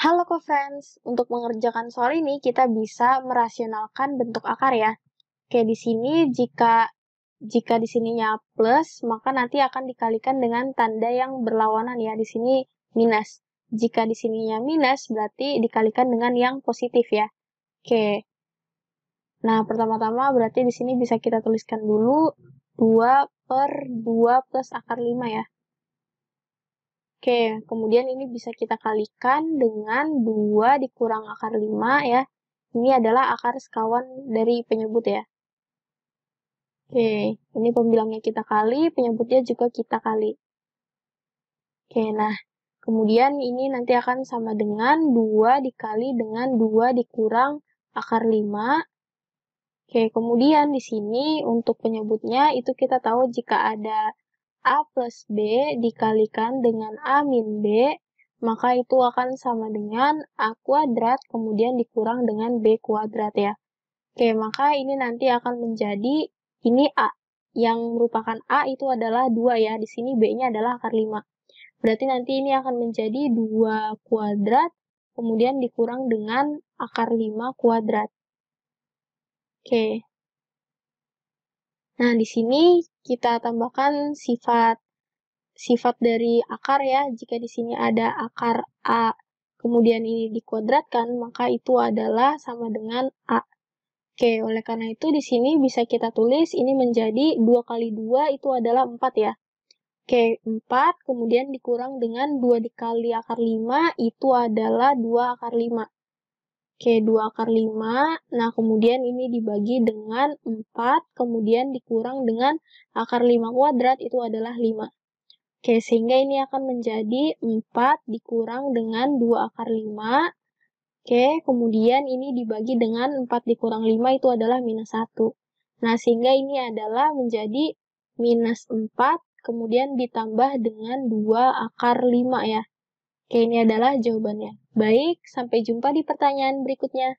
Halo co-friends, untuk mengerjakan soal ini kita bisa merasionalkan bentuk akar ya. Oke, di sini jika jika di sininya plus, maka nanti akan dikalikan dengan tanda yang berlawanan ya. Di sini minus. Jika di sininya minus, berarti dikalikan dengan yang positif ya. Oke. Nah, pertama-tama berarti di sini bisa kita tuliskan dulu 2 per 2 plus akar 5 ya. Oke, kemudian ini bisa kita kalikan dengan 2 dikurang akar 5 ya. Ini adalah akar sekawan dari penyebut ya. Oke, ini pembilangnya kita kali, penyebutnya juga kita kali. Oke, nah kemudian ini nanti akan sama dengan 2 dikali dengan 2 dikurang akar 5. Oke, kemudian di sini untuk penyebutnya itu kita tahu jika ada A plus B dikalikan dengan A min B, maka itu akan sama dengan A kuadrat, kemudian dikurang dengan B kuadrat ya. Oke, maka ini nanti akan menjadi ini A. Yang merupakan A itu adalah 2 ya, di sini B-nya adalah akar 5. Berarti nanti ini akan menjadi 2 kuadrat, kemudian dikurang dengan akar 5 kuadrat. Oke, Nah, di sini kita tambahkan sifat sifat dari akar ya. Jika di sini ada akar A, kemudian ini dikuadratkan, maka itu adalah sama dengan A. Oke, oleh karena itu di sini bisa kita tulis ini menjadi 2 kali 2 itu adalah 4 ya. Oke, 4 kemudian dikurang dengan 2 dikali akar 5 itu adalah 2 akar 5. K2 akar 5. Nah, kemudian ini dibagi dengan 4, kemudian dikurang dengan akar 5 kuadrat, itu adalah 5. Oke, sehingga ini akan menjadi 4 dikurang dengan 2 akar 5. Oke, kemudian ini dibagi dengan 4 dikurang 5, itu adalah minus 1. Nah, sehingga ini adalah menjadi minus 4, kemudian ditambah dengan 2 akar 5 ya. Oke, ini adalah jawabannya. Baik, sampai jumpa di pertanyaan berikutnya.